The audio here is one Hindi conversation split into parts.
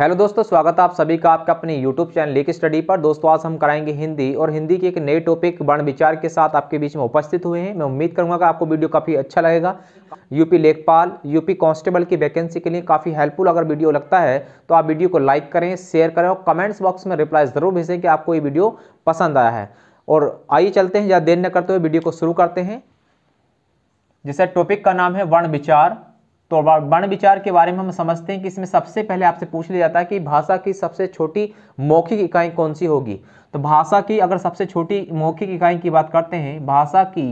हेलो दोस्तों स्वागत है आप सभी का आपका अपने यूट्यूब चैनल लेक स्टडी पर दोस्तों आज हम कराएंगे हिंदी और हिंदी के एक नए टॉपिक वर्ण विचार के साथ आपके बीच में उपस्थित हुए हैं मैं उम्मीद करूंगा कि आपको वीडियो काफ़ी अच्छा लगेगा यूपी लेखपाल यूपी कांस्टेबल की वैकेंसी के लिए काफ़ी हेल्पफुल अगर वीडियो लगता है तो आप वीडियो को लाइक करें शेयर करें और कमेंट्स बॉक्स में रिप्लाई ज़रूर भेजें कि आपको ये वीडियो पसंद आया है और आइए चलते हैं ज़्यादा देर न करते हुए वीडियो को शुरू करते हैं जैसे टॉपिक का नाम है वर्ण विचार तो वर्ण विचार के बारे में हम समझते हैं कि इसमें सबसे पहले आपसे पूछ लिया जाता है कि भाषा की सबसे छोटी मौखिक इकाई कौन सी होगी तो भाषा की अगर सबसे छोटी मौखिक इकाई की बात करते हैं भाषा की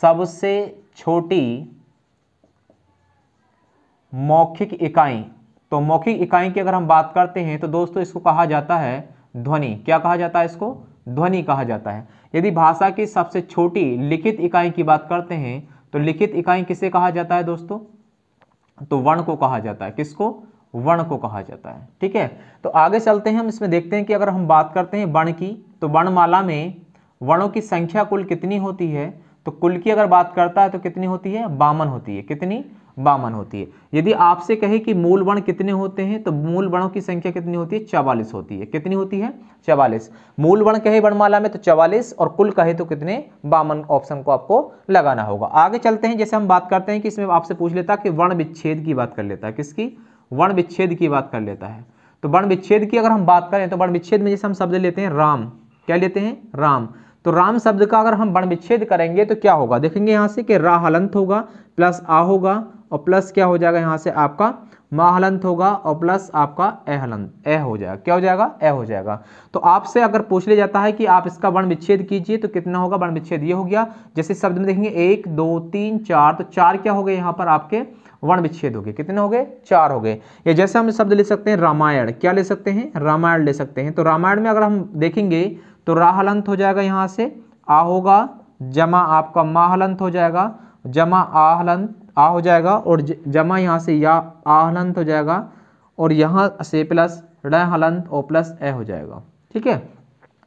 सबसे छोटी मौखिक इकाई तो मौखिक इकाई की अगर हम बात करते हैं तो दोस्तों इसको कहा जाता है ध्वनि क्या कहा जाता है इसको ध्वनि कहा जाता है यदि भाषा की सबसे छोटी लिखित इकाई की बात करते हैं तो लिखित इकाई किसे कहा जाता है दोस्तों तो वर्ण को कहा जाता है किसको वर्ण को कहा जाता है ठीक है तो आगे चलते हैं हम इसमें देखते हैं कि अगर हम बात करते हैं वर्ण की तो वर्णमाला में वर्णों की संख्या कुल कितनी होती है तो कुल की अगर बात करता है तो कितनी होती है बामन होती है कितनी बावन होती है यदि आपसे कहे कि मूल वर्ण कितने होते हैं तो मूल वर्णों की संख्या कितनी होती है चवालीस होती है कितनी होती है चवालीस मूल वर्ण कहे वर्णमाला में तो चवालीस और कुल कहे तो कितने बावन ऑप्शन को आपको लगाना होगा आगे चलते हैं जैसे हम बात करते हैं कि इसमें आपसे पूछ लेता कि वर्ण विच्छेद की बात कर लेता है किसकी वर्ण विच्छेद की बात कर लेता है तो वर्ण विच्छेद की अगर हम बात करें तो वर्ण विच्छेद में जैसे हम शब्द लेते हैं राम क्या लेते हैं राम तो राम शब्द का अगर हम वर्ण विच्छेद करेंगे तो क्या होगा देखेंगे यहाँ से कि रा हलंत होगा प्लस आ होगा और प्लस क्या हो जाएगा यहाँ से आपका हलंत होगा और प्लस आपका ए हलंत ए हो जाएगा क्या हो जाएगा ए हो जाएगा तो आपसे अगर पूछ लिया जाता है कि आप इसका वर्ण विच्छेद कीजिए तो कितना होगा वर्ण विच्छेद ये हो गया जैसे शब्द में देखेंगे एक दो तीन चार तो चार क्या हो गए यहाँ पर आपके वर्ण विच्छेद हो गए कितने हो गए चार हो गए या जैसे हम शब्द ले सकते हैं रामायण क्या ले सकते हैं रामायण ले सकते हैं तो रामायण में अगर हम देखेंगे तो राहलंत हो जाएगा यहाँ से आ होगा जमा आपका अंत हो जाएगा जमा आहलंत आ हो जाएगा और जमा यहाँ से या आहलंत हो जाएगा और यहाँ से प्लस हलंत और प्लस ए हो जाएगा ठीक है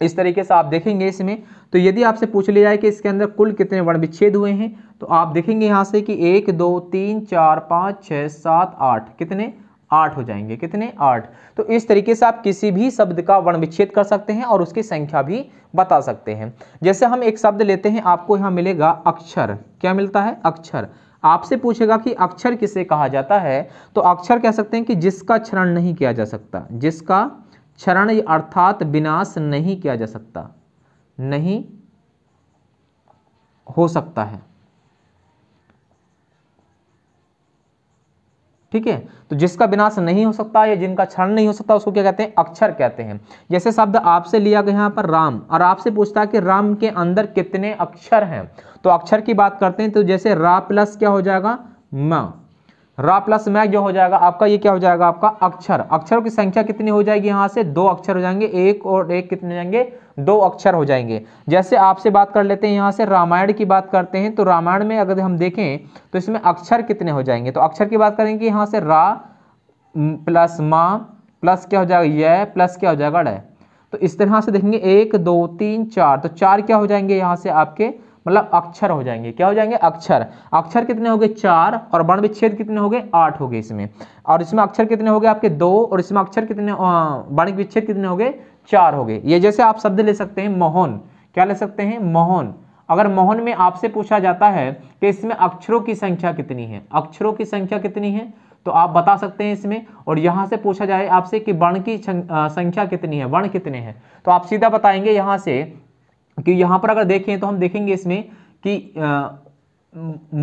इस तरीके से आप देखेंगे इसमें तो यदि आपसे पूछ लिया जाए कि इसके अंदर कुल कितने वर्ण विच्छेद हुए हैं तो आप देखेंगे यहाँ से कि एक दो तीन चार पाँच छः सात आठ कितने आठ हो जाएंगे कितने आठ तो इस तरीके से आप किसी भी शब्द का वर्ण विच्छेद कर सकते हैं और उसकी संख्या भी बता सकते हैं जैसे हम एक शब्द लेते हैं आपको यहाँ मिलेगा अक्षर क्या मिलता है अक्षर आपसे पूछेगा कि अक्षर किसे कहा जाता है तो अक्षर कह सकते हैं कि जिसका क्षरण नहीं किया जा सकता जिसका क्षरण अर्थात विनाश नहीं किया जा सकता नहीं हो सकता है ठीक है तो जिसका विनाश नहीं हो सकता या जिनका क्षण नहीं हो सकता उसको क्या कहते हैं अक्षर कहते हैं जैसे शब्द आपसे लिया गया यहाँ पर राम और आपसे पूछता है कि राम के अंदर कितने अक्षर हैं तो अक्षर की बात करते हैं तो जैसे रा प्लस क्या हो जाएगा म रा प्लस मै जो हो जाएगा आपका ये क्या हो जाएगा आपका अक्षर अक्षरों की संख्या कितनी हो जाएगी यहाँ से दो अक्षर हो जाएंगे एक और एक कितने जाएंगे दो अक्षर हो जाएंगे जैसे आपसे बात कर लेते हैं यहाँ से रामायण की बात करते हैं तो रामायण में अगर हम देखें तो इसमें अक्षर कितने हो जाएंगे तो अक्षर की बात करेंगे यहाँ से रा प्लस मा प्लस क्या हो जाएगा यह प्लस क्या हो जाएगा ड तो इस तरह से देखेंगे एक दो तीन चार तो चार क्या हो जाएंगे यहाँ से आपके मतलब अक्षर हो जाएंगे क्या हो जाएंगे अक्षर अक्षर कितने हो गए चार और वर्ण विच्छेद कितने हो गए आठ हो गए इसमें और इसमें अक्षर कितने हो गए आपके दो और इसमें अक्षर कितने वर्ण विच्छेद कितने हो गए चार हो गए ये जैसे आप शब्द ले सकते हैं मोहन क्या ले सकते हैं मोहन अगर मोहन में आपसे पूछा जाता है कि इसमें अक्षरों की संख्या कितनी है अक्षरों की संख्या कितनी है तो आप बता सकते हैं इसमें और यहाँ से पूछा जाए आपसे कि वर्ण की संख्या कितनी है वर्ण कितने हैं तो आप सीधा बताएंगे यहाँ से कि यहाँ पर अगर देखें तो हम देखेंगे इसमें कि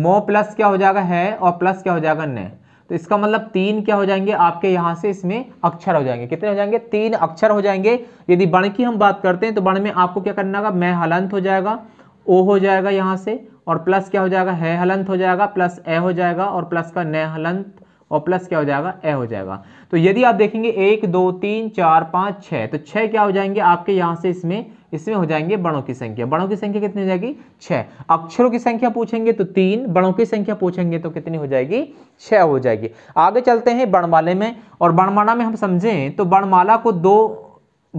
मो प्लस क्या हो जाएगा है और प्लस क्या हो जाएगा न तो इसका मतलब तीन क्या हो जाएंगे आपके यहाँ से इसमें अक्षर हो जाएंगे कितने हो जाएंगे तीन अक्षर हो जाएंगे यदि बण की हम बात करते हैं तो बण में आपको क्या करना होगा मैं हलंत हो जाएगा ओ हो जाएगा यहाँ से और प्लस क्या हो जाएगा है हलंत हो जाएगा प्लस ए हो जाएगा और प्लस का न हलंत और प्लस क्या हो जाएगा ए हो जाएगा तो यदि आप देखेंगे एक दो तीन चार पाँच छः तो छः क्या हो जाएंगे आपके यहाँ से इसमें इसमें हो जाएंगे बड़ों की संख्या बड़ों की संख्या कितनी हो जाएगी छः अक्षरों की संख्या पूछेंगे तो तीन बड़ों की संख्या पूछेंगे तो कितनी हो जाएगी छः हो जाएगी आगे चलते हैं बर्णमाले में और बर्णमाला में हम समझें तो बणमाला को दो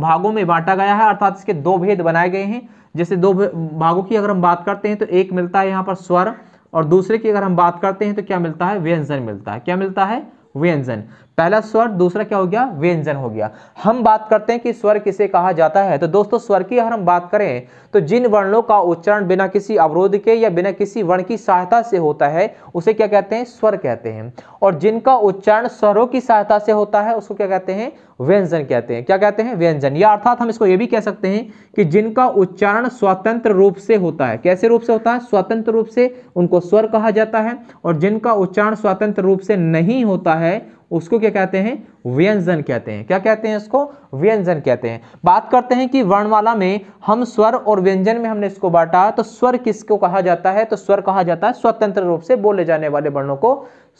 भागों में बांटा गया है अर्थात इसके दो भेद बनाए गए हैं जैसे दो भागों की अगर हम बात करते हैं तो एक मिलता है यहाँ पर स्वर और दूसरे की अगर हम बात करते हैं तो क्या मिलता है व्यंजन मिलता है क्या मिलता है व्यंजन पहला स्वर दूसरा क्या हो गया व्यंजन हो गया हम बात करते हैं कि स्वर किसे कहा जाता है तो दोस्तों स्वर की अगर हम बात करें तो जिन वर्णों का उच्चारण बिना किसी अवरोध के या बिना किसी वर्ण की सहायता से होता है उसे क्या कहते हैं स्वर कहते हैं और जिनका उच्चारण स्वरों की सहायता से होता है उसको क्या कहते हैं व्यंजन कहते हैं क्या कहते हैं व्यंजन या अर्थात हम इसको यह भी कह सकते हैं कि जिनका उच्चारण स्वतंत्र रूप से होता है कैसे रूप से होता है स्वतंत्र रूप से उनको स्वर कहा जाता है और जिनका उच्चारण स्वतंत्र रूप से नहीं होता है उसको क्या कहते हैं व्यंजन कहते हैं क्या कहते हैं इसको व्यंजन कहते हैं बात करते हैं कि वर्णमाला में हम स्वर और व्यंजन में हमने इसको बांटा तो स्वर किसको कहा जाता है तो स्वर कहा जाता है स्वतंत्र रूप से बोले जाने वाले वर्णों को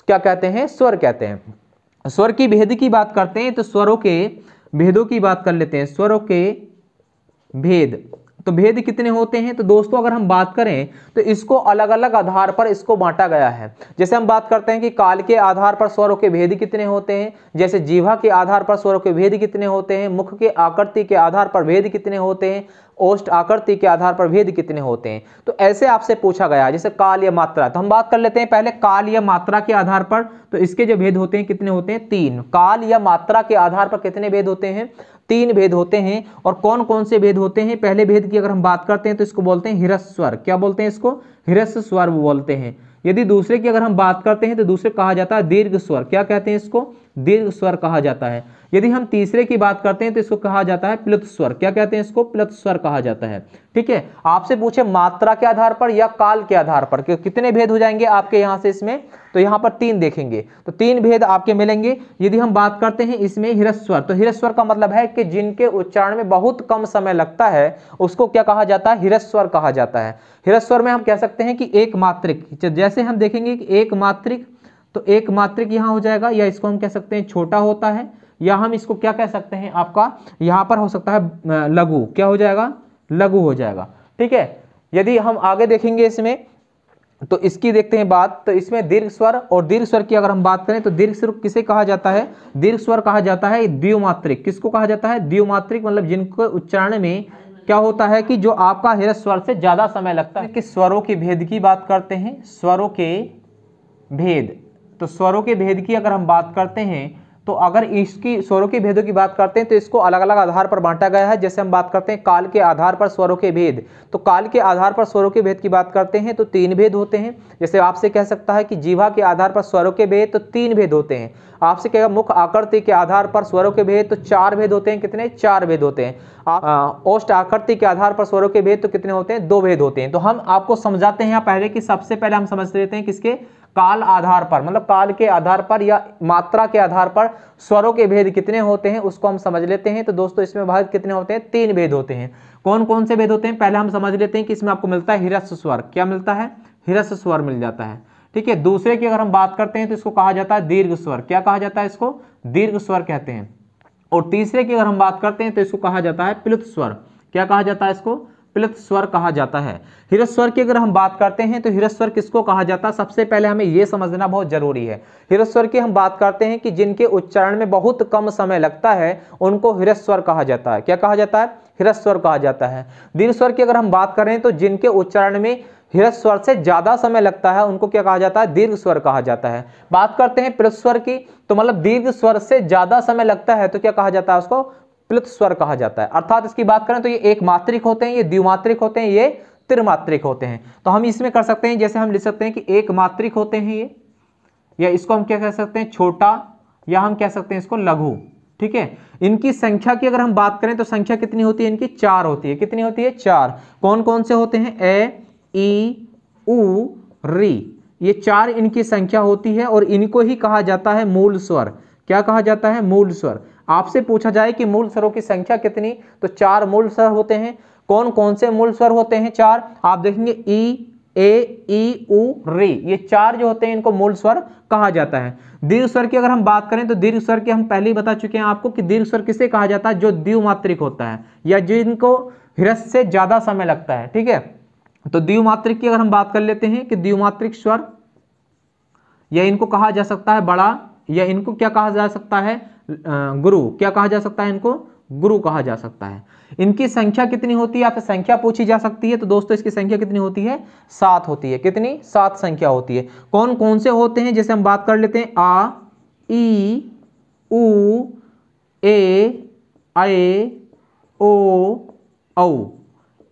क्या कहते हैं स्वर कहते हैं स्वर की भेद की बात करते हैं तो स्वरों के भेदों की बात कर लेते हैं स्वरों के भेद तो भेद कितने होते हैं तो दोस्तों अगर हम बात करें तो इसको अलग अलग आधार पर इसको बांटा गया है जैसे हम बात करते हैं कि काल के आधार पर स्वरों के भेद कितने होते हैं जैसे जीवा के आधार पर स्वरों के भेद कितने होते हैं मुख के आकृति के आधार पर भेद कितने होते हैं ओष्ट आकृति के आधार पर भेद कितने होते हैं तो ऐसे आपसे पूछा गया जैसे काल या मात्रा तो हम बात कर लेते हैं पहले काल या मात्रा के आधार पर तो इसके जो भेद होते हैं कितने होते हैं तीन काल या मात्रा के आधार पर कितने भेद होते हैं तीन भेद होते हैं और कौन कौन से भेद होते हैं पहले भेद की अगर हम बात करते हैं तो इसको बोलते हैं हिरस्वर क्या बोलते हैं इसको हिरस्व स्वर बोलते हैं यदि दूसरे की अगर हम बात करते हैं तो दूसरे कहा जाता है दीर्घ स्वर क्या कहते हैं इसको दीर्घ स्वर कहा जाता है यदि हम तीसरे की बात करते हैं तो इसको कहा जाता है प्लुत स्वर क्या कहते हैं इसको प्लुत स्वर कहा जाता है ठीक है आपसे पूछे मात्रा के आधार पर या काल के आधार पर कितने भेद हो जाएंगे आपके यहाँ से इसमें तो यहाँ पर तीन देखेंगे तो तीन भेद आपके मिलेंगे यदि हम बात करते हैं इसमें हिरस्वर तो हिरस्वर का मतलब है कि जिनके उच्चारण में बहुत कम समय लगता है उसको क्या कहा जाता है हिरस्वर कहा जाता है हिरस्वर में हम कह सकते हैं कि एक मात्रिक जैसे हम देखेंगे कि एक मात्रिक तो एक मात्रिक यहां हो जाएगा या इसको हम कह सकते हैं छोटा होता है या हम इसको क्या कह सकते हैं आपका यहाँ पर हो सकता है लघु क्या हो जाएगा लघु हो जाएगा ठीक है यदि हम आगे देखेंगे इसमें तो इसकी देखते हैं बात तो इसमें दीर्घ स्वर और दीर्घ स्वर की अगर हम बात करें तो दीर्घ स्वर किसे कहा जाता है दीर्घ स्वर कहा जाता है द्व्यूमात्रिक किसको कहा जाता है द्व्यूमात्रिक मतलब जिनको उच्चारण में क्या होता है कि जो आपका हृदय स्वर से ज़्यादा समय लगता है कि स्वरों के भेद की बात करते हैं स्वरों के भेद तो स्वरों के भेद की अगर हम बात करते हैं तो अगर इसकी स्वरों के भेदों की बात करते हैं तो इसको अलग अलग आधार पर बांटा गया है जैसे हम बात करते हैं काल के आधार पर स्वरों के भेद तो काल के आधार पर स्वरों के भेद की बात करते हैं तो तीन भेद होते हैं जैसे आपसे कह सकता है कि जीवा के आधार पर स्वरों के भेद तो तीन भेद होते हैं आपसे कहेगा मुख आकृति के आधार पर स्वरों के भेद तो चार भेद होते हैं कितने चार भेद होते हैं औष्ट आकृति के आधार पर स्वरों के भेद तो कितने होते हैं दो भेद होते हैं तो हम आपको समझाते हैं पहले कि सबसे पहले हम समझ लेते हैं किसके काल आधार पर मतलब काल के आधार पर या मात्रा के आधार पर स्वरों के भेद कितने होते हैं उसको हम समझ लेते हैं तो दोस्तों इसमें भाग कितने होते हैं तीन भेद होते हैं कौन कौन से भेद होते हैं पहले हम समझ लेते हैं कि इसमें आपको मिलता है हिरस स्वर क्या मिलता है हिरस स्वर मिल जाता है ठीक है दूसरे की अगर हम बात करते हैं तो इसको कहा जाता है दीर्घ स्वर क्या कहा जाता है इसको दीर्घ स्वर कहते हैं और तीसरे की अगर हम बात करते हैं तो इसको कहा जाता है प्लुत स्वर क्या कहा जाता है इसको प्लत स्वर कहा जाता है स्वर की अगर हम बात करते हैं तो स्वर किसको कहा जाता है सबसे पहले हमें यह समझना बहुत जरूरी है स्वर की हम बात करते हैं कि जिनके उच्चारण में बहुत कम समय लगता है उनको हिरस्वर कहा जाता है क्या कहा जाता है हिरस्वर कहा जाता है स्वर की अगर हम बात करें तो जिनके उच्चारण में हिरस स्वर से ज़्यादा समय लगता है उनको क्या कहा जाता है दीर्घ स्वर कहा जाता है बात करते हैं प्रस्वर की तो मतलब दीर्घ स्वर से ज़्यादा समय लगता है तो क्या कहा जाता है उसको प्लुत स्वर कहा जाता है अर्थात इसकी बात करें तो ये एकमात्रिक होते हैं ये द्विमात्रिक होते हैं ये त्रिमात्रिक होते हैं तो हम इसमें कर सकते हैं जैसे हम लिख सकते हैं कि एकमात्रिक होते हैं ये या इसको हम क्या कह सकते हैं छोटा या हम कह सकते हैं इसको लघु ठीक है इनकी संख्या की अगर हम बात करें तो संख्या कितनी होती है इनकी चार होती है कितनी होती है चार कौन कौन से होते हैं ए ई उ री ये चार इनकी संख्या होती है और इनको ही कहा जाता है मूल स्वर क्या कहा जाता है मूल स्वर आपसे पूछा जाए कि मूल स्वरों की संख्या कितनी तो चार मूल स्वर होते हैं कौन कौन से मूल स्वर होते हैं चार आप देखेंगे ई ए ई उ रे ये चार जो होते हैं इनको मूल स्वर कहा जाता है दीर्घ स्वर की अगर हम बात करें तो दीर्घ स्वर की हम पहले ही बता चुके हैं आपको कि दीर्घ स्वर किसे कहा जाता है जो द्विमात्रिक होता है या जिनको हिरस से ज़्यादा समय लगता है ठीक है तो द्विमात्रिक की अगर हम बात कर लेते हैं कि द्विमात्रिक स्वर या इनको कहा जा सकता है बड़ा या इनको क्या कहा जा सकता है गुरु क्या कहा जा सकता है इनको गुरु कहा जा सकता है इनकी संख्या कितनी होती है आपसे संख्या पूछी जा सकती है तो दोस्तों इसकी संख्या कितनी होती है सात होती है कितनी सात संख्या होती है कौन कौन से होते हैं जैसे हम बात कर लेते हैं आ ई उ ए ओ औ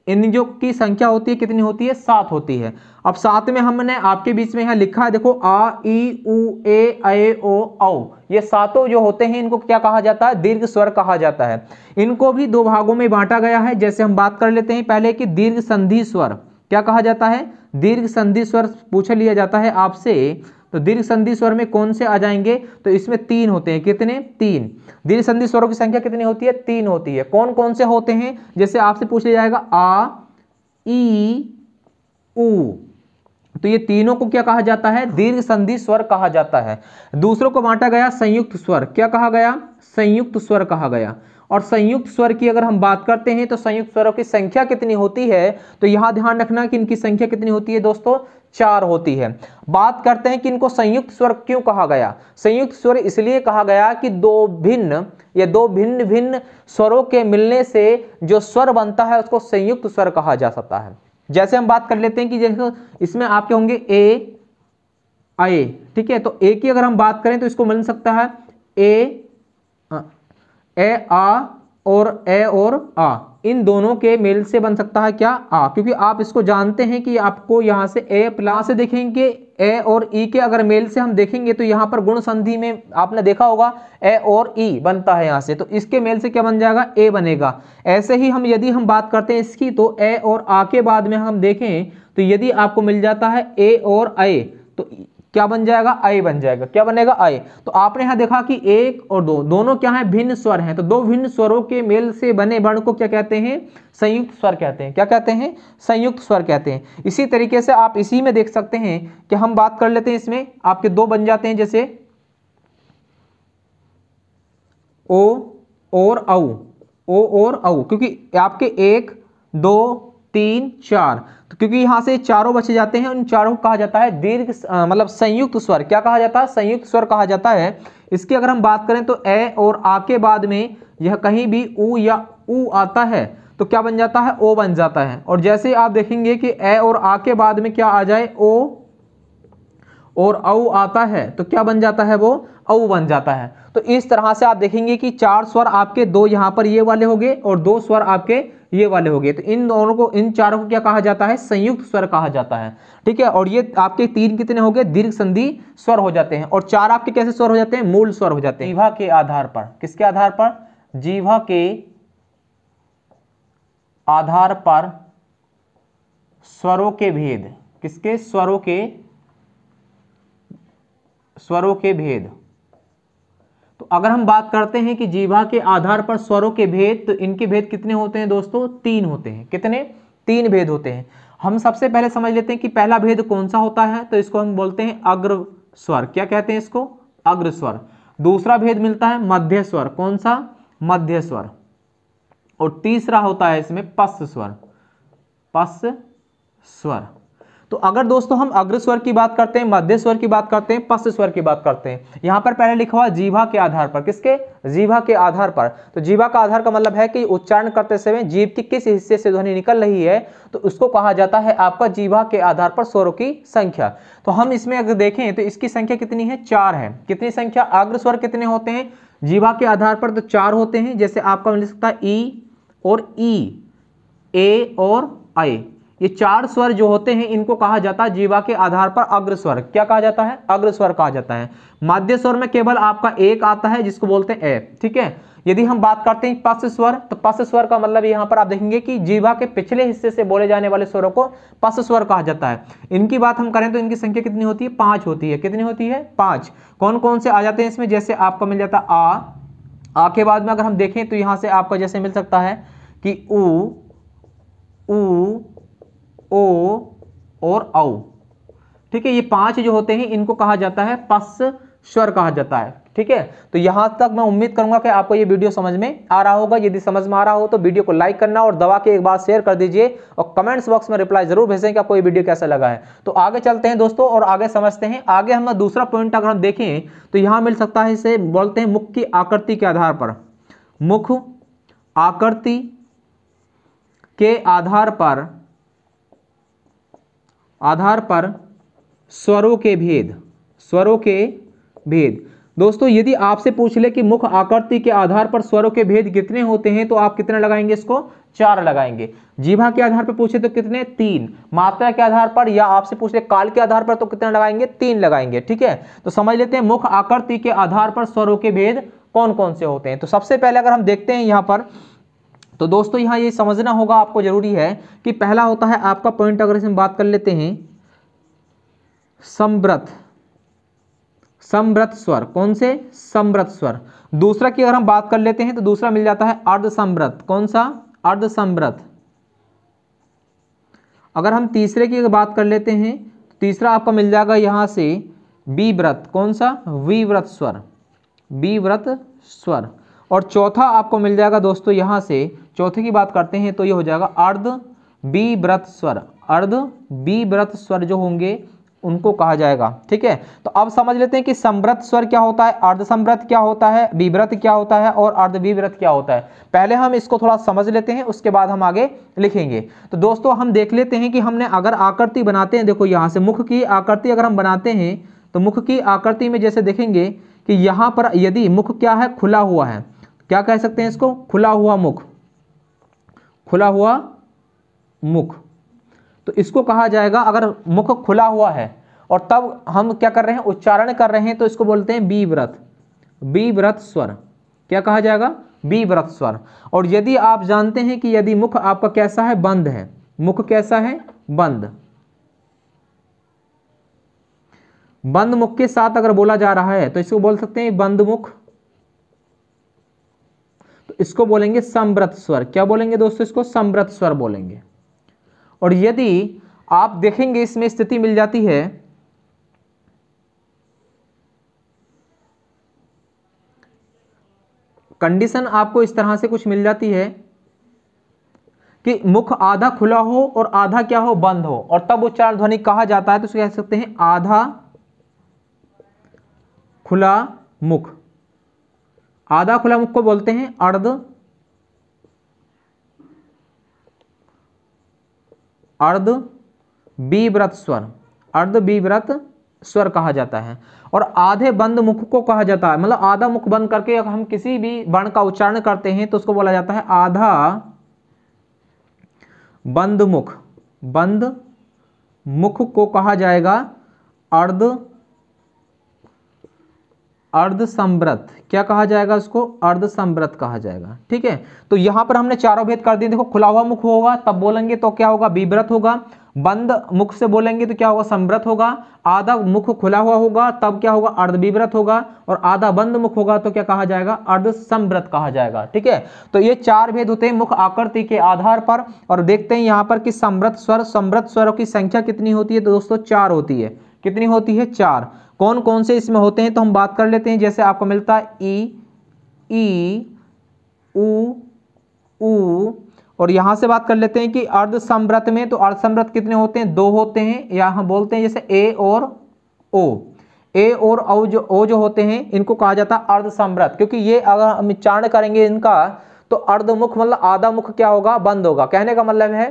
इनजों की संख्या होती है कितनी होती है सात होती है अब सात में हमने आपके बीच में यहां लिखा है देखो आ ई उ ए ए ओ औ ये सातों जो होते हैं इनको क्या कहा जाता है दीर्घ स्वर कहा जाता है इनको भी दो भागों में बांटा गया है जैसे हम बात कर लेते हैं पहले कि दीर्घ संधि स्वर क्या कहा जाता है दीर्घ संधि स्वर पूछ लिया जाता है आपसे तो दीर्घ संधि स्वर में कौन से आ जाएंगे तो इसमें तीन होते हैं कितने तीन दीर्घ संधि स्वरों की संख्या कितनी होती है तीन होती है कौन कौन से होते हैं जैसे आपसे पूछ लिया जाएगा आ ई उ तो ये तीनों को क्या कहा जाता है दीर्घ संधि स्वर कहा जाता है दूसरों को बांटा गया संयुक्त स्वर क्या कहा गया संयुक्त स्वर कहा गया और संयुक्त स्वर की अगर हम बात करते हैं तो संयुक्त स्वरों की संख्या कितनी होती है तो यहां ध्यान रखना कि इनकी संख्या कितनी होती है दोस्तों चार होती है बात करते हैं कि इनको संयुक्त स्वर क्यों कहा गया संयुक्त स्वर इसलिए कहा गया कि दो भिन्न या दो भिन्न भिन्न स्वरों के मिलने से जो स्वर बनता है उसको संयुक्त स्वर कहा जा सकता है जैसे हम बात कर लेते हैं कि जैसे इसमें आपके होंगे ए आए ठीक है तो ए की अगर हम बात करें तो इसको मिल सकता है ए ए आ और ए और आ इन दोनों के मेल से बन सकता है क्या आ क्योंकि आप इसको जानते हैं कि आपको यहाँ से ए प्लस से देखेंगे ए और ई के अगर मेल से हम देखेंगे तो यहाँ पर गुण संधि में आपने देखा होगा ए और ई बनता है यहाँ से तो इसके मेल से क्या बन जाएगा ए बनेगा ऐसे ही हम यदि हम बात करते हैं इसकी तो ए और आ के बाद में हम देखें तो यदि आपको मिल जाता है ए और ए तो क्या बन जाएगा आई बन जाएगा क्या बनेगा आई तो आपने यहां देखा कि एक और दो दोनों क्या है भिन्न स्वर हैं तो दो भिन्न स्वरों के मेल से बने वर्ण को क्या कहते हैं संयुक्त स्वर कहते हैं क्या कहते हैं संयुक्त स्वर कहते हैं इसी तरीके से आप इसी में देख सकते हैं कि हम बात कर लेते हैं इसमें आपके दो बन जाते हैं जैसे ओ और औ ओ और औ क्योंकि आपके एक दो तीन चार तो क्योंकि यहां से चारों बचे जाते हैं उन चारों को कहा जाता है दीर्घ मतलब संयुक्त स्वर क्या कहा जाता है संयुक्त स्वर कहा जाता है इसकी अगर हम बात करें तो ए और आ के बाद में यह कहीं भी ऊ या उ आता है तो क्या बन जाता है ओ बन जाता है और जैसे आप देखेंगे कि ए और आ के बाद में क्या आ जाए ओ और औ आता है तो क्या बन जाता है वो औ बन जाता है तो इस तरह से आप देखेंगे कि चार स्वर आपके दो यहां पर ये वाले हो गए और दो स्वर आपके ये वाले हो गए तो इन दोनों को इन चारों को क्या कहा जाता है संयुक्त स्वर कहा जाता है ठीक है और ये आपके तीन कितने हो गए दीर्घ संधि स्वर हो जाते हैं और चार आपके कैसे स्वर हो जाते हैं मूल स्वर हो जाते हैं जीवा के आधार पर किसके आधार पर जीवा के आधार पर स्वरों के भेद किसके स्वरों के स्वरों के भेद तो अगर हम बात करते हैं कि जीवा के आधार पर स्वरों के भेद तो इनके भेद कितने होते हैं दोस्तों तीन होते हैं कितने तीन भेद होते हैं हम सबसे पहले समझ लेते हैं कि पहला भेद कौन सा होता है तो इसको हम बोलते हैं अग्र स्वर क्या कहते हैं इसको अग्र स्वर दूसरा भेद मिलता है मध्य स्वर कौन सा मध्य स्वर और तीसरा होता है इसमें पस् स्वर पस् स्वर तो अगर दोस्तों हम अग्रस्वर की बात करते हैं मध्य स्वर की बात करते हैं पश्च स्वर की बात करते हैं यहां पर पहले लिखा हुआ जीवा के आधार पर किसके जीवा के आधार पर तो जीवा का आधार का मतलब है कि उच्चारण करते समय जीव की किस हिस्से से ध्वनि निकल रही है तो उसको कहा जाता है आपका जीवा के आधार पर स्वरों की संख्या तो हम इसमें अगर देखें तो इसकी संख्या कितनी है चार है कितनी संख्या अग्रस्वर कितने होते हैं जीवा के आधार पर तो चार होते हैं जैसे आपका मिल सकता है ई और ई ए और आई ये चार स्वर जो होते हैं इनको कहा जाता है जीवा के आधार पर अग्रस्वर क्या कहा जाता है अग्रस्वर कहा जाता है माध्य स्वर में केवल आपका एक आता है जिसको बोलते हैं ए ठीक है यदि हम बात करते हैं पस स्वर तो पश स्वर का मतलब यहाँ पर आप देखेंगे कि जीवा के पिछले हिस्से से बोले जाने वाले स्वरों को पश स्वर कहा जाता है इनकी बात हम करें तो इनकी संख्या कितनी होती है पांच होती है कितनी होती है पांच कौन कौन से आ जाते हैं इसमें जैसे आपका मिल जाता आ आ के बाद में अगर हम देखें तो यहां से आपका जैसे मिल सकता है कि ऊ ओ और औ ठीक है ये पांच जो होते हैं इनको कहा जाता है पस स्वर कहा जाता है ठीक है तो यहां तक मैं उम्मीद करूंगा कि आपको ये वीडियो समझ में आ रहा होगा यदि समझ में आ रहा हो तो वीडियो को लाइक करना और दवा के एक बार शेयर कर दीजिए और कमेंट्स बॉक्स में रिप्लाई जरूर भेजें कि आपको ये वीडियो कैसा लगा है तो आगे चलते हैं दोस्तों और आगे समझते हैं आगे हम दूसरा पॉइंट अगर हम देखें तो यहां मिल सकता है इसे बोलते हैं मुख की आकृति के आधार पर मुख आकृति के आधार पर आधार पर स्वरों के भेद स्वरों के भेद दोस्तों यदि आपसे पूछ ले कि मुख आकृति के आधार पर स्वरों के भेद कितने होते हैं तो आप कितने लगाएंगे इसको चार लगाएंगे जीभा के आधार पर पूछे तो कितने तीन मात्रा के आधार पर या आपसे पूछ ले काल के आधार पर तो कितने लगाएंगे तीन लगाएंगे ठीक है तो समझ लेते हैं मुख आकृति के आधार पर स्वरों के भेद कौन कौन से होते हैं तो सबसे पहले अगर हम देखते हैं यहाँ पर तो दोस्तों यहाँ ये समझना होगा आपको जरूरी है कि पहला होता है आपका पॉइंट अगर इसमें बात कर लेते हैं समव्रत समव्रत स्वर कौन से समव्रत स्वर दूसरा की अगर हम बात कर लेते हैं तो दूसरा मिल जाता है अर्ध समव्रत कौन सा अर्ध समव्रत अगर हम तीसरे की बात कर लेते हैं तो तीसरा आपका मिल जाएगा यहां से बी व्रत कौन सा विव्रत स्वर विव्रत स्वर और चौथा आपको मिल जाएगा दोस्तों यहां से चौथे की बात करते हैं तो ये हो जाएगा अर्ध बी व्रत स्वर अर्ध बी व्रत स्वर जो होंगे उनको कहा जाएगा ठीक है तो अब समझ लेते हैं कि समृत स्वर क्या होता है अर्ध समृत क्या होता है विव्रत क्या होता है और अर्ध विव्रत क्या होता है पहले हम इसको थोड़ा समझ लेते हैं उसके बाद हम आगे लिखेंगे तो दोस्तों हम देख लेते हैं कि हमने अगर आकृति बनाते हैं देखो यहाँ से मुख की आकृति अगर हम बनाते हैं तो मुख की आकृति में जैसे देखेंगे कि यहाँ पर यदि मुख क्या है खुला हुआ है क्या कह सकते हैं इसको खुला हुआ मुख खुला हुआ मुख तो इसको कहा जाएगा अगर मुख खुला हुआ है और तब हम क्या कर रहे हैं उच्चारण कर रहे हैं तो इसको बोलते हैं बी व्रत बी व्रत स्वर क्या कहा जाएगा बी व्रत स्वर और यदि आप जानते हैं कि यदि मुख आपका कैसा है बंद है मुख कैसा है बंद बंद मुख के साथ अगर बोला जा रहा है तो इसको बोल सकते हैं बंद मुख इसको बोलेंगे समृत स्वर क्या बोलेंगे दोस्तों इसको समृत स्वर बोलेंगे और यदि आप देखेंगे इसमें स्थिति मिल जाती है कंडीशन आपको इस तरह से कुछ मिल जाती है कि मुख आधा खुला हो और आधा क्या हो बंद हो और तब उच्चारण ध्वनि कहा जाता है तो उसको कह सकते हैं आधा खुला मुख आधा खुला मुख को बोलते हैं अर्ध अर्ध व्रत स्वर अर्ध बी व्रत स्वर कहा जाता है और आधे बंद मुख को कहा जाता है मतलब आधा मुख बंद करके अगर हम किसी भी वर्ण का उच्चारण करते हैं तो उसको बोला जाता है आधा बंद मुख बंद मुख को कहा जाएगा अर्ध अर्ध संव्रत क्या कहा जाएगा इसको अर्ध संव्रत कहा जाएगा ठीक है तो यहां पर हमने चारों भेद कर दिए देखो खुला हुआ मुख होगा तब बोलेंगे तो क्या होगा विव्रत होगा बंद मुख से बोलेंगे तो क्या होगा संव्रत होगा आधा मुख खुला हुआ होगा तब क्या होगा अर्ध विव्रत होगा और आधा बंद मुख होगा तो क्या कहा जाएगा अर्ध संव्रत कहा जाएगा ठीक है तो ये चार भेद होते हैं मुख आकृति के आधार पर और देखते हैं यहां पर कि संव्रत स्वर संव्रत स्वरों की संख्या कितनी होती है तो दोस्तों चार होती है कितनी होती है चार कौन कौन से इसमें होते हैं तो हम बात कर लेते हैं जैसे आपको मिलता है ई ई उ, उ और यहां से बात कर लेते हैं कि अर्ध में तो अर्ध कितने होते हैं दो होते हैं या हम बोलते हैं जैसे ए और ओ ए और ओ जो ओ जो होते हैं इनको कहा जाता है अर्ध क्योंकि ये अगर हम चारण करेंगे इनका तो अर्धमुख मतलब आधा मुख क्या होगा बंद होगा कहने का मतलब है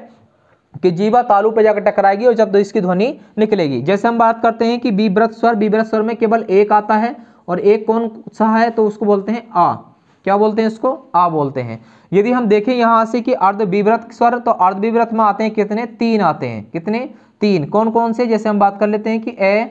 कि जीवा तालु पर जाकर टकराएगी और जब तो इसकी ध्वनि निकलेगी जैसे हम बात करते हैं कि बीब्रत स्वर बीब्रत स्वर में केवल एक आता है और एक कौन सा है तो उसको बोलते हैं आ क्या बोलते हैं इसको आ बोलते हैं यदि हम देखें यहां से कि अर्ध विव्रत स्वर तो अर्ध विव्रत में आते हैं कितने तीन आते हैं कितने तीन कौन कौन से जैसे हम बात कर लेते हैं कि ए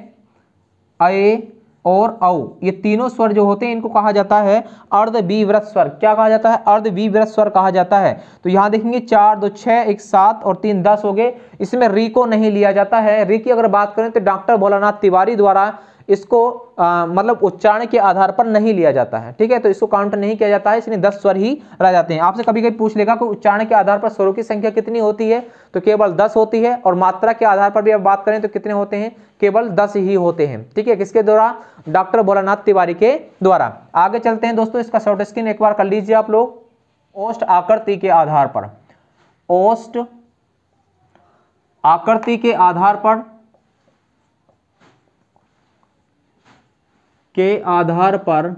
और औ ये तीनों स्वर जो होते हैं इनको कहा जाता है अर्ध विव्रत स्वर क्या कहा जाता है अर्ध विव्रत स्वर कहा जाता है तो यहाँ देखेंगे चार दो छः एक सात और तीन दस हो गए इसमें री को नहीं लिया जाता है री की अगर बात करें तो डॉक्टर भोलानाथ तिवारी द्वारा इसको आ, मतलब उच्चारण के आधार पर नहीं लिया जाता है ठीक है तो इसको काउंट नहीं किया जाता है इसलिए दस स्वर ही रह जाते हैं आपसे कभी कभी पूछ लेगा कि उच्चारण के आधार पर स्वरों की संख्या कितनी होती है तो केवल दस होती है और मात्रा के आधार पर भी आप बात करें तो कितने होते हैं केवल दस ही होते हैं ठीक है किसके द्वारा डॉक्टर भोलानाथ तिवारी के द्वारा आगे चलते हैं दोस्तों इसका शॉर्ट स्क्रीन एक बार कर लीजिए आप लोग ओस्ट आकृति के आधार पर ओस्ट आकृति के आधार पर के आधार पर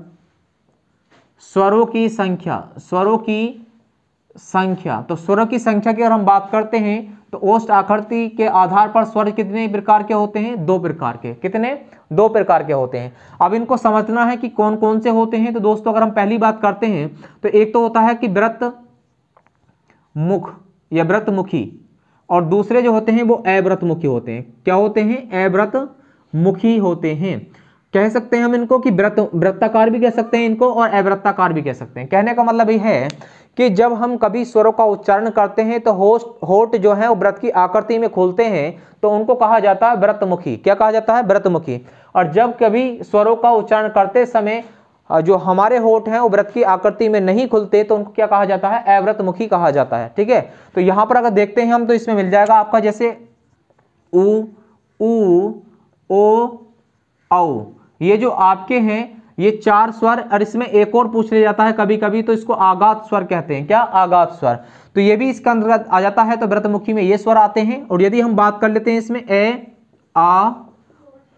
स्वरों की संख्या स्वरों की संख्या तो स्वरों की संख्या की अगर हम बात करते हैं तो ओष्ट आकृति के आधार पर स्वर कितने प्रकार के होते हैं दो प्रकार के कितने दो प्रकार के होते हैं अब इनको समझना है कि कौन कौन से होते हैं तो दोस्तों अगर हम पहली बात करते हैं तो एक तो होता है कि व्रत मुख या व्रत मुखी और दूसरे जो होते हैं वो अव्रत मुखी होते हैं क्या होते हैं अव्रत मुखी होते हैं कह सकते हैं हम इनको कि व्रत व्रताकार भी कह सकते हैं इनको और अवृत्ताकार भी कह सकते हैं कहने का मतलब ये है कि जब हम कभी स्वरों का उच्चारण करते हैं तो होस्ट होठ जो है वो व्रत की आकृति में खोलते हैं तो उनको कहा जाता है व्रतमुखी क्या कहा जाता है व्रतमुखी और जब कभी स्वरों का उच्चारण करते समय जो हमारे होठ हैं वो व्रत की आकृति में नहीं खुलते तो उनको क्या कहा जाता है अव्रतमुखी कहा जाता है ठीक है तो यहाँ पर अगर देखते हैं हम तो इसमें मिल जाएगा आपका जैसे उ ऊ ओ औ ये जो आपके हैं ये चार स्वर और इसमें एक और पूछ लिया जाता है कभी कभी तो इसको आगात स्वर कहते हैं क्या आगात स्वर तो ये भी इसका अंतर्गत आ जाता है तो व्रतमुखी में ये स्वर आते हैं और यदि हम बात कर लेते हैं इसमें ए आ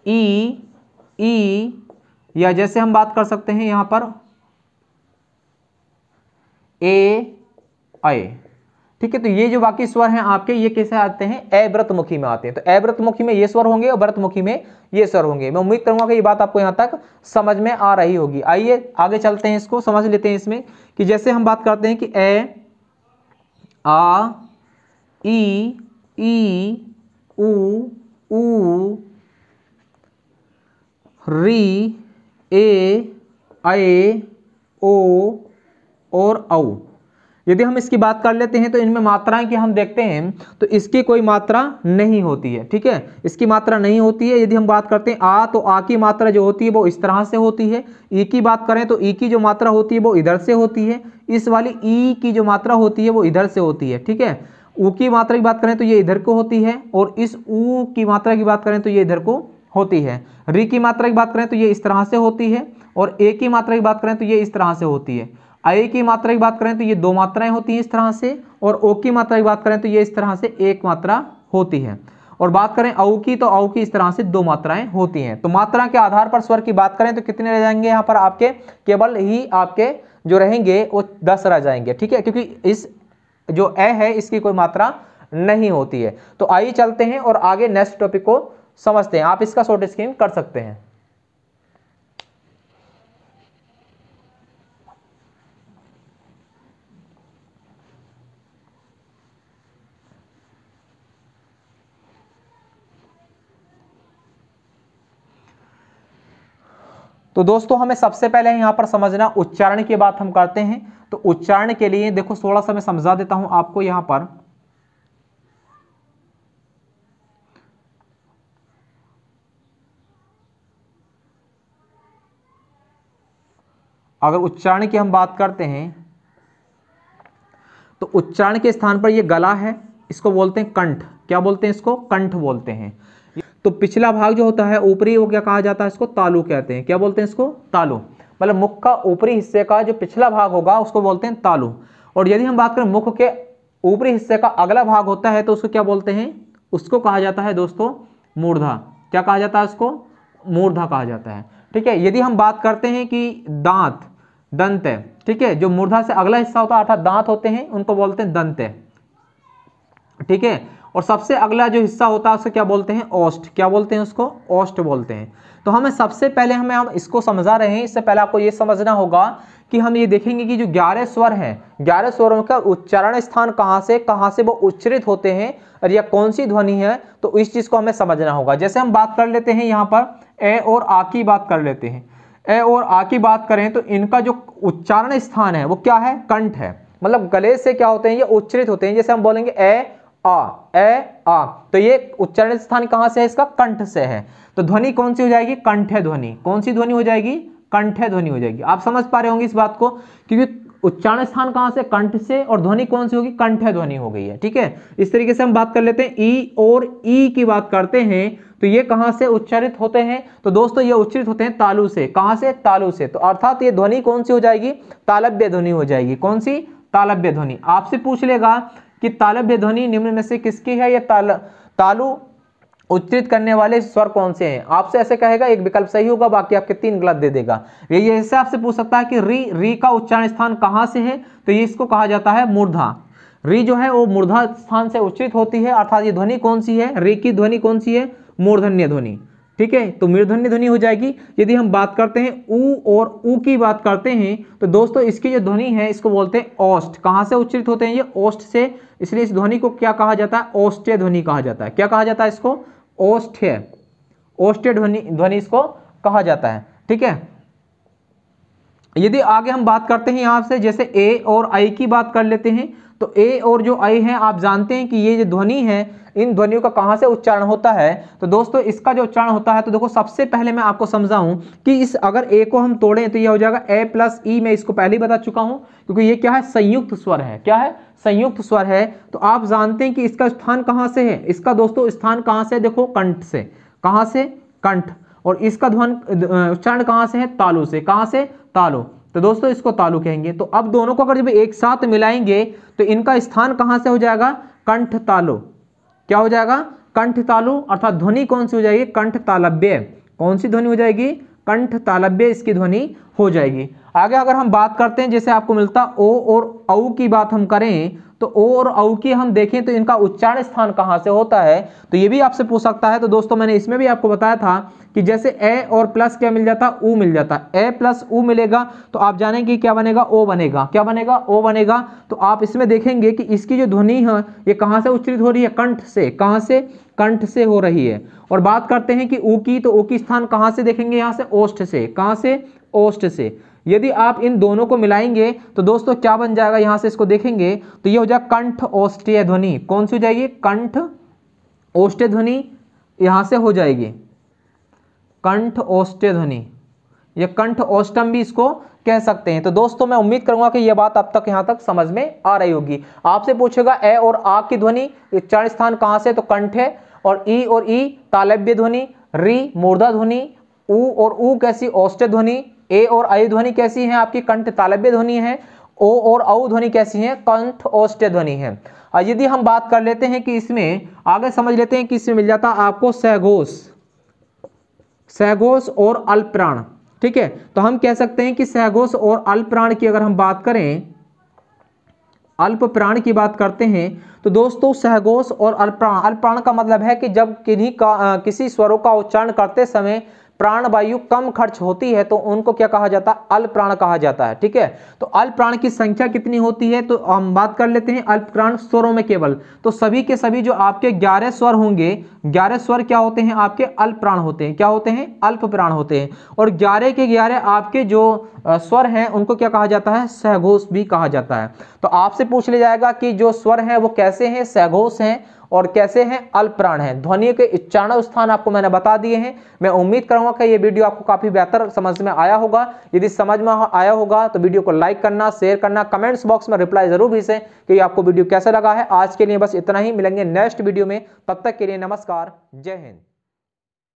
ई ई या जैसे हम बात कर सकते हैं यहां पर ए ठीक है तो ये जो बाकी स्वर हैं आपके ये कैसे आते हैं अव्रतमुखी में आते हैं तो अव्रतमुखी में ये स्वर होंगे और व्रतमुखी में ये स्वर होंगे मैं उम्मीद करूंगा कि ये बात आपको यहाँ तक समझ में आ रही होगी आइए आगे चलते हैं इसको समझ लेते हैं इसमें कि जैसे हम बात करते हैं कि ए आ ई ई उ उ री ए ए ओ और औ यदि हम इसकी बात कर लेते हैं तो इनमें मात्राएं की हम देखते हैं तो इसकी कोई मात्रा नहीं होती है ठीक है इसकी मात्रा नहीं होती है यदि हम बात करते हैं आ तो आ की मात्रा जो होती है वो इस तरह से होती है ई की बात करें तो ई की जो मात्रा होती है वो इधर से होती है इस वाली ई की जो मात्रा होती है वो इधर से होती है ठीक है ऊ की मात्रा की बात करें तो ये इधर को होती है और इस ऊ की मात्रा की बात करें तो ये इधर को होती है री की मात्रा की बात करें तो ये इस तरह से होती है और ए की मात्रा की बात करें तो ये इस तरह से होती है आई की मात्रा की बात करें तो ये दो मात्राएं होती हैं इस तरह से और ओ की मात्रा की बात करें तो ये इस तरह से एक मात्रा होती है और बात करें औ की तो औ की इस तरह से दो मात्राएं होती हैं तो मात्रा के आधार पर स्वर की बात करें तो कितने रह जाएंगे यहाँ पर आपके केवल ही आपके जो रहेंगे वो दस रह जाएंगे ठीक है क्योंकि इस जो ए है इसकी कोई मात्रा नहीं होती है तो आइए चलते हैं और आगे नेक्स्ट टॉपिक को समझते हैं आप इसका शॉर्ट स्कीम कर सकते हैं तो दोस्तों हमें सबसे पहले यहां पर समझना उच्चारण की बात हम करते हैं तो उच्चारण के लिए देखो थोड़ा सा मैं समझा देता हूं आपको यहां पर अगर उच्चारण की हम बात करते हैं तो उच्चारण के स्थान पर यह गला है इसको बोलते हैं कंठ क्या बोलते हैं इसको कंठ बोलते हैं तो पिछला भाग जो होता है ऊपरी वो क्या कहा जाता है इसको तालु कहते हैं क्या बोलते हैं इसको तालु मतलब मुख का ऊपरी हिस्से का जो पिछला भाग होगा उसको बोलते हैं तालु और यदि हम बात करें मुख के ऊपरी हिस्से का अगला भाग होता है तो उसको क्या बोलते हैं उसको कहा जाता है दोस्तों मूर्धा क्या कहा जाता है उसको मूर्धा कहा जाता है ठीक है यदि हम बात करते हैं कि दांत दंत ठीक है जो मूर्धा से अगला हिस्सा होता है अर्थात दांत होते हैं उनको बोलते हैं दंत ठीक है और सबसे अगला जो हिस्सा होता है उसको क्या बोलते हैं ऑस्ट क्या बोलते हैं उसको ऑस्ट बोलते हैं तो हमें सबसे पहले हमें हम इसको समझा रहे हैं इससे पहले आपको ये समझना होगा कि हम ये देखेंगे कि जो ग्यारह स्वर हैं ग्यारह स्वरों का उच्चारण स्थान कहाँ से कहाँ से वो उच्चरित होते हैं और यह कौन सी ध्वनि है तो इस चीज़ को हमें समझना होगा जैसे हम बात कर लेते हैं यहाँ पर ए और आ की बात कर लेते हैं ए और आ की बात करें तो इनका जो उच्चारण स्थान है वो क्या है कंठ है मतलब गले से क्या होते हैं ये उच्चरित होते हैं जैसे हम बोलेंगे ए आ ए आ तो ये उच्चारण स्थान कहां से है इसका कंठ से है तो ध्वनि कौन सी हो जाएगी कंठ ध्वनि कौन सी ध्वनि हो जाएगी कंठ ध्वनि हो जाएगी आप समझ पा रहे होंगे इस बात को क्योंकि उच्चारण स्थान कहां से कंठ से और ध्वनि कौन सी होगी कंठ ध्वनि हो गई है ठीक है इस तरीके से हम बात कर लेते हैं ई और ई की बात करते हैं तो ये कहां से उच्चारित होते हैं तो दोस्तों ये उच्चारित होते हैं तालु से कहां से तालु से तो अर्थात ये ध्वनि कौन सी हो जाएगी तालब्य ध्वनि हो जाएगी कौन सी तालब्य ध्वनि आपसे पूछ लेगा कि तालब ध्वनि निम्न में से किसकी है या ताल तालु उच्चरित करने वाले स्वर कौन से हैं आपसे ऐसे कहेगा एक विकल्प सही होगा बाकी आपके तीन गलत दे देगा ये ऐसे आपसे पूछ सकता है कि री री का उच्चारण स्थान कहाँ से है तो ये इसको कहा जाता है मूर्धा री जो है वो मूर्धा स्थान से उच्चरित होती है अर्थात ये ध्वनि कौन सी है री की ध्वनि कौन सी है मूर्धन्य ध्वनि ठीक है तो मृधन्य ध्वनि हो जाएगी यदि हम बात करते हैं ऊ और ऊ की बात करते हैं तो दोस्तों इसकी जो ध्वनि है इसको बोलते हैं ओस्ट कहाँ से उच्चरित होते हैं ये ओस्ट से इसलिए इस ध्वनि को क्या कहा जाता है ओस्टे ध्वनि कहा जाता है क्या कहा जाता है इसको ओस्ठे ओस्टे ध्वनि ध्वनि इसको कहा जाता है ठीक है यदि आगे हम बात करते हैं यहाँ से जैसे ए और आई की बात कर लेते हैं तो ए और जो आई है आप जानते हैं कि ये जो ध्वनि है इन ध्वनियों का कहां से उच्चारण होता है तो दोस्तों इसका जो उच्चारण होता है तो देखो सबसे पहले मैं आपको समझाऊं कि इस अगर ए को हम तोड़ें तो ये हो जाएगा ए प्लस ई मैं इसको पहले ही बता चुका हूं क्योंकि ये क्या है संयुक्त स्वर है क्या है संयुक्त स्वर है तो आप जानते हैं कि इसका स्थान कहां से है इसका दोस्तों स्थान कहां से देखो कंठ से कहां से कंठ और इसका ध्वन उच्चारण कहां से है तालु से कहां से तालु तो दोस्तों इसको तालु कहेंगे तो अब दोनों को अगर जब एक साथ मिलाएंगे तो इनका स्थान कहां से हो जाएगा कंठ तालु क्या हो जाएगा कंठ तालु अर्थात ध्वनि कौन सी हो जाएगी कंठ तालब्य कौन सी ध्वनि हो जाएगी कंठ तालब्य इसकी ध्वनि हो जाएगी आगे अगर हम बात करते हैं जैसे आपको मिलता ओ और औ की बात हम करें तो ओ और औ की हम देखें तो इनका उच्चारण स्थान कहाँ से होता है तो ये भी आपसे पूछ सकता है तो दोस्तों मैंने इसमें भी आपको बताया था कि जैसे ए और प्लस क्या मिल जाता ऊ मिल जाता ए प्लस ऊ मिलेगा तो आप जानेंगे क्या बनेगा ओ बनेगा क्या बनेगा ओ बनेगा तो आप इसमें देखेंगे कि इसकी जो ध्वनि है ये कहाँ से उच्चरित हो रही है कंठ से कहाँ से कंठ से हो रही है और बात करते हैं कि ऊ की तो ऊ की स्थान कहाँ से देखेंगे यहाँ से ओष्ठ से कहाँ से ओष्ठ से यदि आप इन दोनों को मिलाएंगे तो दोस्तों क्या बन जाएगा यहाँ से इसको देखेंगे तो ये हो जाएगा कंठ ओष्ठीय ध्वनि कौन सी हो जाएगी कंठ ओष्ठ्य ध्वनि यहाँ से हो जाएगी कंठ ओष्ठ्य ध्वनि या कंठ ओष्टम भी इसको कह सकते हैं तो दोस्तों मैं उम्मीद करूंगा कि यह बात अब तक यहां तक समझ में आ रही होगी आपसे पूछेगा ए और आ की ध्वनि चरण स्थान कहां से तो कंठ है और ई और ई तालव्य ध्वनि री मूर्धा ध्वनि ऊ और ऊ कैसी औष्ट ध्वनि ए और अय ध्वनि कैसी है आपकी कंठ तालव्य ध्वनि है ओ और औ ध्वनि कैसी है कंठ औष्ट ध्वनि है यदि हम बात कर लेते हैं कि इसमें आगे समझ लेते हैं कि इसमें मिल जाता आपको सहघोष सहघोष और अल्प्राण ठीक है तो हम कह सकते हैं कि सहगोष और अल्प प्राण की अगर हम बात करें अल्प प्राण की बात करते हैं तो दोस्तों सहगोष और अल्प प्राण अल्प प्राण का मतलब है कि जब किन्हीं का किसी स्वरों का उच्चारण करते समय प्राण वायु कम खर्च होती है तो उनको क्या कहा जाता है अल्प प्राण कहा जाता है ठीक है तो अल्प प्राण की संख्या कितनी होती है तो हम बात कर लेते हैं अल्प प्राण स्वरों में केवल तो सभी के सभी जो आपके ग्यारह स्वर होंगे ग्यारह स्वर क्या होते हैं आपके अल्प प्राण होते हैं क्या होते हैं अल्प प्राण होते हैं और ग्यारह के ग्यारह आपके जो स्वर हैं उनको क्या कहा जाता है सहघोष भी कहा जाता है तो आपसे पूछ लिया जाएगा कि जो स्वर है वो कैसे हैं सहघोष हैं और कैसे हैं अल्पप्राण हैं ध्वनि के उच्चारण स्थान आपको मैंने बता दिए हैं मैं उम्मीद करूंगा कि ये वीडियो आपको काफ़ी बेहतर समझ में आया होगा यदि समझ में आया होगा तो वीडियो को लाइक करना शेयर करना कमेंट्स बॉक्स में रिप्लाई जरूर भेजें कि आपको वीडियो कैसा लगा है आज के लिए बस इतना ही मिलेंगे नेक्स्ट वीडियो में तब तक के लिए नमस्कार जय हिंद